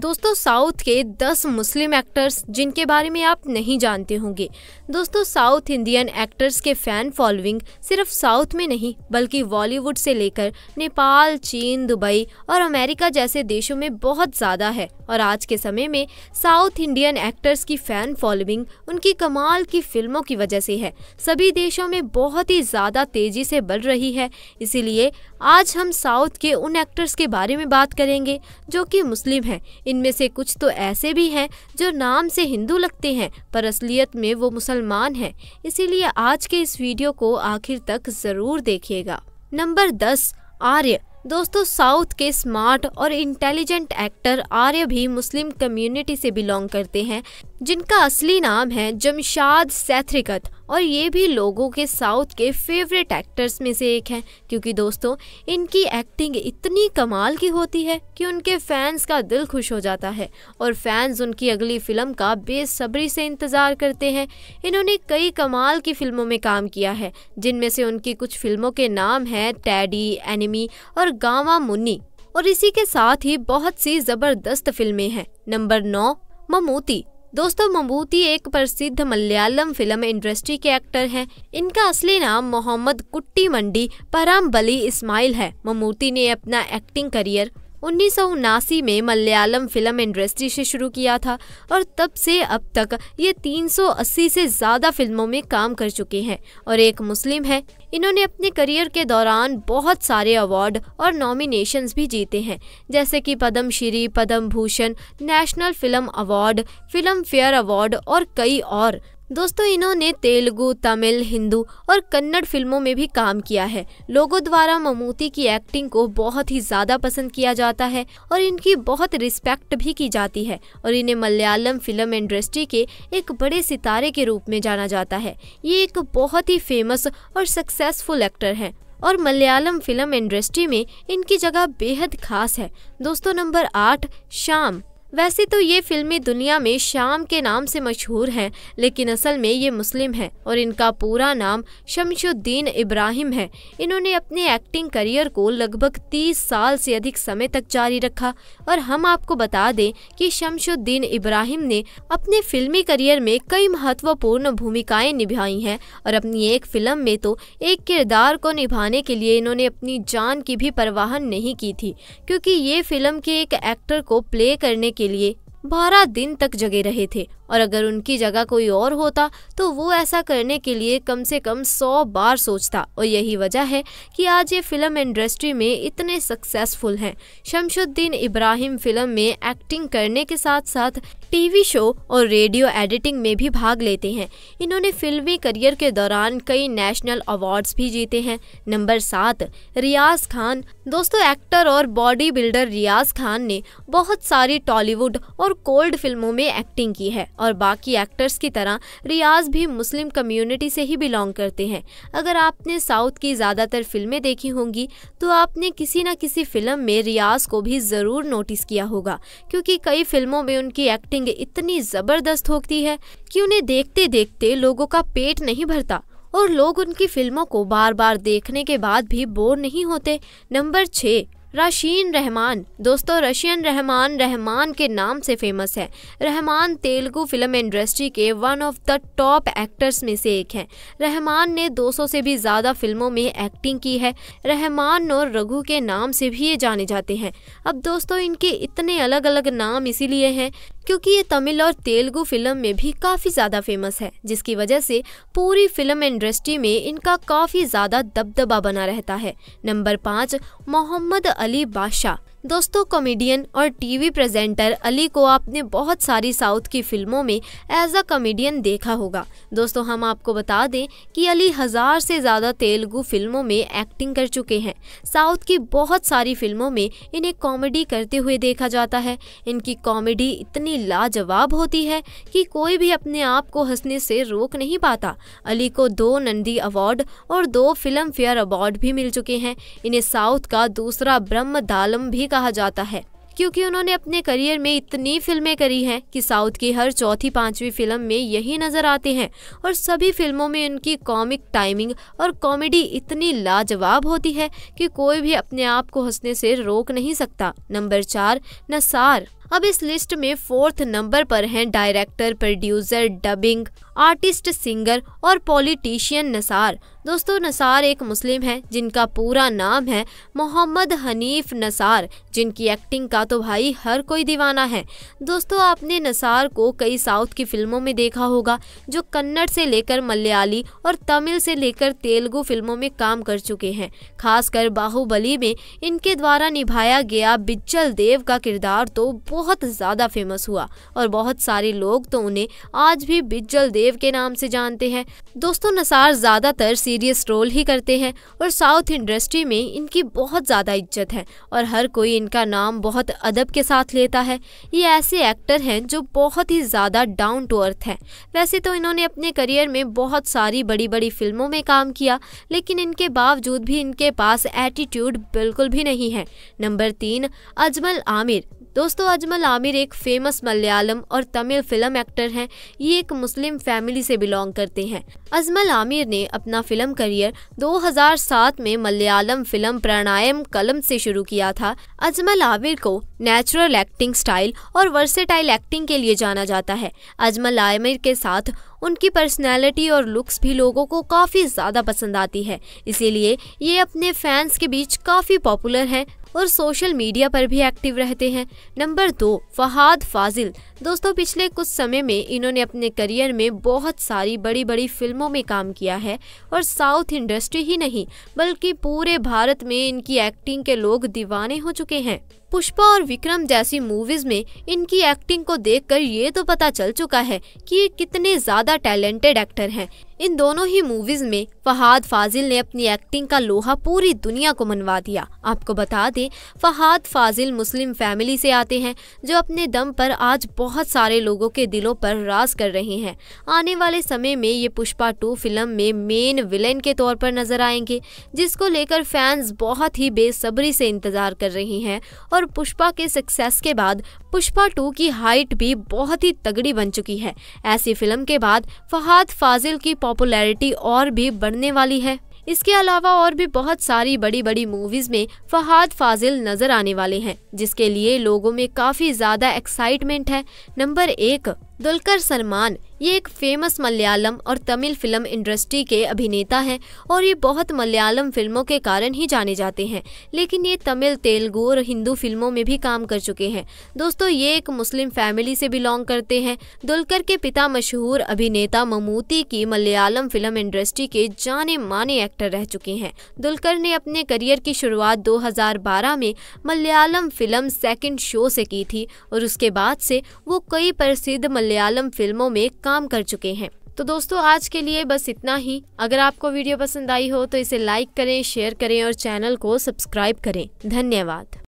दोस्तों साउथ के 10 मुस्लिम एक्टर्स जिनके बारे में आप नहीं जानते होंगे दोस्तों साउथ इंडियन एक्टर्स के फैन फॉलोइंग सिर्फ साउथ में नहीं बल्कि बॉलीवुड से लेकर नेपाल चीन दुबई और अमेरिका जैसे देशों में बहुत ज़्यादा है और आज के समय में साउथ इंडियन एक्टर्स की फैन फॉलोइंग उनकी कमाल की फिल्मों की वजह से है सभी देशों में बहुत ही ज़्यादा तेज़ी से बढ़ रही है इसीलिए आज हम साउथ के उन एक्टर्स के बारे में बात करेंगे जो कि मुस्लिम हैं इनमें से कुछ तो ऐसे भी हैं जो नाम से हिंदू लगते हैं पर असलियत में वो मुसलमान हैं इसीलिए आज के इस वीडियो को आखिर तक ज़रूर देखिएगा नंबर दस आर्य दोस्तों साउथ के स्मार्ट और इंटेलिजेंट एक्टर आर्य भी मुस्लिम कम्युनिटी से बिलोंग करते हैं जिनका असली नाम है जमशाद सैथ्रिकत और ये भी लोगों के साउथ के फेवरेट एक्टर्स में से एक हैं क्योंकि दोस्तों इनकी एक्टिंग इतनी कमाल की होती है कि उनके फैंस का दिल खुश हो जाता है और फैंस उनकी अगली फिल्म का बेसब्री से इंतज़ार करते हैं इन्होंने कई कमाल की फिल्मों में काम किया है जिनमें से उनकी कुछ फिल्मों के नाम हैं टैडी एनिमी और गावा मुन्नी और इसी के साथ ही बहुत सी ज़बरदस्त फिल्में हैं नंबर नौ ममूती दोस्तों ममूती एक प्रसिद्ध मलयालम फिल्म इंडस्ट्री के एक्टर हैं इनका असली नाम मोहम्मद कुट्टी मंडी पराम बली इस्माइल है ममूती ने अपना एक्टिंग करियर उन्नीस में मलयालम फिल्म इंडस्ट्री से शुरू किया था और तब से अब तक ये 380 से ज़्यादा फिल्मों में काम कर चुके हैं और एक मुस्लिम है इन्होंने अपने करियर के दौरान बहुत सारे अवार्ड और नॉमिनेशंस भी जीते हैं जैसे कि Padma Shri Padma Bhushan national film award Filmfare award और कई और दोस्तों इन्होंने तेलुगु तमिल हिंदू और कन्नड़ फिल्मों में भी काम किया है लोगों द्वारा ममूती की एक्टिंग को बहुत ही ज़्यादा पसंद किया जाता है और इनकी बहुत रिस्पेक्ट भी की जाती है और इन्हें मलयालम फिल्म इंडस्ट्री के एक बड़े सितारे के रूप में जाना जाता है ये एक बहुत ही फेमस और सक्सेसफुल एक्टर है और मलयालम फिल्म इंडस्ट्री में इनकी जगह बेहद खास है दोस्तों नंबर आठ शाम वैसे तो ये फिल्मी दुनिया में शाम के नाम से मशहूर हैं लेकिन असल में ये मुस्लिम हैं और इनका पूरा नाम शमशुद्दीन इब्राहिम है इन्होंने अपने एक्टिंग करियर को लगभग 30 साल से अधिक समय तक जारी रखा और हम आपको बता दें कि शमशुद्दीन इब्राहिम ने अपने फिल्मी करियर में कई महत्वपूर्ण भूमिकाएं निभाई हैं और अपनी एक फिल्म में तो एक किरदार को निभाने के लिए इन्होंने अपनी जान की भी परवाह नहीं की थी क्योंकि ये फिल्म के एक एक्टर को प्ले करने के के लिए बारह दिन तक जगे रहे थे और अगर उनकी जगह कोई और होता तो वो ऐसा करने के लिए कम से कम सौ बार सोचता और यही वजह है कि आज ये फिल्म इंडस्ट्री में इतने सक्सेसफुल हैं शमशुद्दीन इब्राहिम फिल्म में एक्टिंग करने के साथ साथ टीवी शो और रेडियो एडिटिंग में भी भाग लेते हैं इन्होंने फिल्मी करियर के दौरान कई नेशनल अवार्ड्स भी जीते हैं नंबर सात रियाज खान दोस्तों एक्टर और बॉडी बिल्डर रियाज खान ने बहुत सारी टॉलीवुड और कोल्ड फिल्मों में एक्टिंग की है और बाकी एक्टर्स की तरह रियाज भी मुस्लिम कम्युनिटी से ही बिलोंग करते हैं अगर आपने साउथ की ज़्यादातर फिल्में देखी होंगी तो आपने किसी न किसी फिल्म में रियाज को भी ज़रूर नोटिस किया होगा क्योंकि कई फिल्मों में उनकी एक्टिंग इतनी ज़बरदस्त होती है कि उन्हें देखते देखते लोगों का पेट नहीं भरता और लोग उनकी फिल्मों को बार बार देखने के बाद भी बोर नहीं होते नंबर छः राशीन रहमान दोस्तों रशियन रहमान रहमान के नाम से फेमस है रहमान तेलुगु फिल्म इंडस्ट्री के one of the top actors में से एक हैं रहमान ने 200 से भी ज़्यादा फिल्मों में एक्टिंग की है रहमान और रघु के नाम से भी ये जाने जाते हैं अब दोस्तों इनके इतने अलग अलग नाम इसीलिए हैं क्योंकि ये तमिल और तेलुगु फिल्म में भी काफ़ी ज़्यादा फेमस है जिसकी वजह से पूरी फिल्म इंडस्ट्री में इनका काफ़ी ज़्यादा दबदबा बना रहता है नंबर पाँच मोहम्मद अली बादशाह दोस्तों कॉमेडियन और टीवी प्रेजेंटर अली को आपने बहुत सारी साउथ की फिल्मों में एज अ कॉमेडियन देखा होगा दोस्तों हम आपको बता दें कि अली हज़ार से ज़्यादा तेलुगु फिल्मों में एक्टिंग कर चुके हैं साउथ की बहुत सारी फिल्मों में इन्हें कॉमेडी करते हुए देखा जाता है इनकी कॉमेडी इतनी लाजवाब होती है कि कोई भी अपने आप को हंसने से रोक नहीं पाता अली को दो नंदी अवार्ड और दो फिल्म फेयर अवार्ड भी मिल चुके हैं इन्हें साउथ का दूसरा ब्रह्म दालम भी कहा जाता है क्योंकि उन्होंने अपने करियर में इतनी फिल्में करी हैं कि साउथ की हर चौथी पांचवी फिल्म में यही नजर आते हैं और सभी फिल्मों में उनकी कॉमिक टाइमिंग और कॉमेडी इतनी लाजवाब होती है कि कोई भी अपने आप को हंसने से रोक नहीं सकता नंबर चार नसार अब इस लिस्ट में फोर्थ नंबर पर हैं director producer dubbing artist singer और पॉलिटिशियन नसार दोस्तों नसार एक मुस्लिम है जिनका पूरा नाम है मोहम्मद हनीफ नसार जिनकी एक्टिंग का तो भाई हर कोई दीवाना है दोस्तों आपने नसार को कई साउथ की फिल्मों में देखा होगा जो कन्नड़ से लेकर मलयाली और तमिल से लेकर तेलुगु फिल्मों में काम कर चुके हैं खासकर बाहुबली में इनके द्वारा निभाया गया बिज्जल देव का किरदार तो बहुत ज़्यादा फेमस हुआ और बहुत सारे लोग तो उन्हें आज भी बिज्जल देव के नाम से जानते हैं दोस्तों नसार ज़्यादातर सी सीरियस रोल ही करते हैं और साउथ इंडस्ट्री में इनकी बहुत ज़्यादा इज्जत है और हर कोई इनका नाम बहुत अदब के साथ लेता है ये ऐसे एक्टर हैं जो बहुत ही ज़्यादा डाउन टू अर्थ हैं वैसे तो इन्होंने अपने करियर में बहुत सारी बड़ी बड़ी फिल्मों में काम किया लेकिन इनके बावजूद भी इनके पास एटीट्यूड बिल्कुल भी नहीं है नंबर तीन अजमल आमिर दोस्तों अजमल आमिर एक फेमस मलयालम और तमिल फिल्म एक्टर हैं ये एक मुस्लिम फैमिली से बिलोंग करते हैं अजमल आमिर ने अपना फिल्म करियर 2007 में मलयालम फिल्म प्राणायाम कलम से शुरू किया था अजमल आमिर को नेचुरल एक्टिंग स्टाइल और वर्सेटाइल एक्टिंग के लिए जाना जाता है अजमल आमिर के साथ उनकी पर्सनैलिटी और लुक्स भी लोगों को काफ़ी ज़्यादा पसंद आती है इसीलिए ये अपने फैंस के बीच काफ़ी पॉपुलर है और सोशल मीडिया पर भी एक्टिव रहते हैं नंबर दो फहाद फाजिल दोस्तों पिछले कुछ समय में इन्होंने अपने करियर में बहुत सारी बड़ी बड़ी फिल्मों में काम किया है और साउथ इंडस्ट्री ही नहीं बल्कि पूरे भारत में इनकी एक्टिंग के लोग दीवाने हो चुके हैं पुष्पा और विक्रम जैसी मूवीज में इनकी एक्टिंग को देखकर ये तो पता चल चुका है कि ये कितने ज्यादा टैलेंटेड एक्टर हैं। इन दोनों ही मूवीज में फहाद फाजिल ने अपनी एक्टिंग का लोहा पूरी दुनिया को मनवा दिया आपको बता दें फहाद फाजिल मुस्लिम फैमिली से आते हैं जो अपने दम पर आज बहुत बहुत सारे लोगों के दिलों पर राज कर रहे हैं आने वाले समय में ये पुष्पा टू फिल्म में मेन विलेन के तौर पर नजर आएंगे जिसको लेकर फैंस बहुत ही बेसब्री से इंतजार कर रहे हैं और पुष्पा के सक्सेस के बाद पुष्पा टू की हाइट भी बहुत ही तगड़ी बन चुकी है ऐसी फिल्म के बाद फहाद फाजिल की पॉपुलैरिटी और भी बढ़ने वाली है इसके अलावा और भी बहुत सारी बड़ी बड़ी मूवीज में फहाद फाजिल नजर आने वाले हैं जिसके लिए लोगों में काफी ज्यादा एक्साइटमेंट है नंबर एक दुलकर सलमान ये एक फेमस मलयालम और तमिल फिल्म इंडस्ट्री के अभिनेता हैं और ये बहुत मलयालम फिल्मों के कारण ही जाने जाते हैं लेकिन ये तमिल तेलुगु और हिंदू फिल्मों में भी काम कर चुके हैं दोस्तों ये एक मुस्लिम फैमिली से बिलोंग करते हैं दुलकर के पिता मशहूर अभिनेता ममूती की मलयालम फिल्म इंडस्ट्री के जाने माने एक्टर रह चुके हैं दुलकर ने अपने करियर की शुरुआत दो में मलयालम फिल्म सेकेंड शो से की थी और उसके बाद से वो कई प्रसिद्ध मलयालम फिल्मों में काम कर चुके हैं तो दोस्तों आज के लिए बस इतना ही अगर आपको वीडियो पसंद आई हो तो इसे लाइक करें शेयर करें और चैनल को सब्सक्राइब करें धन्यवाद